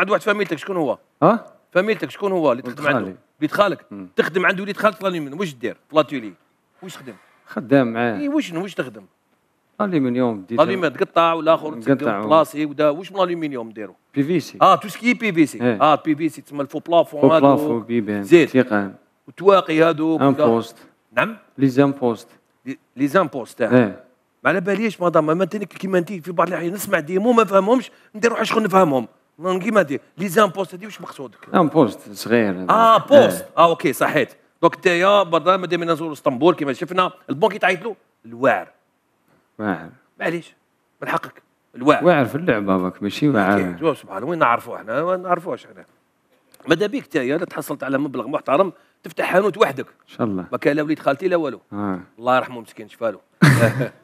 عند واحد فاميلتك شكون هو؟ ها؟ فاميلتك شكون هو اللي تخدم عنده؟ وليد خالك تخدم عند وليد خالك في الالومنيوم واش دير؟ لاتولي؟ واش تخدم؟ خدام معاه اي واش واش تخدم؟ الالومنيوم ديت الالومنيوم تقطع والاخر تقطع بلاصي ودا واش من الالومنيوم ديرو؟ بي في سي اه تو سكي بي في سي إيه. اه بي في سي تسمى الفو بلافون فو بلافون بيبان زيد ثقان وتواقي هادو امبوست نعم لي زامبوست لي زامبوست اه إيه. ما على باليش مدام ما كيما انت في بعض الاحيان نسمع ديمو ما فهمهمش ندير روحي شكون نفهمهم القيمه دي لي زامبوست هذه واش مقصودك؟ امبوست صغير اه بوست اه اوكي صحيت دونك نتايا برا مادام نزور اسطنبول كما شفنا البنك يتعيط له الواعر واعر معليش من حقك الواعر واعر في اللعبه باك ماشي واعر سبحان الله وين نعرفوا احنا ما نعرفوش احنا ماذا بيك يا تحصلت على مبلغ محترم تفتح حانوت وحدك ان شاء الله ما كان لا وليد خالتي لا والو آه. الله يرحمه مسكين شفاله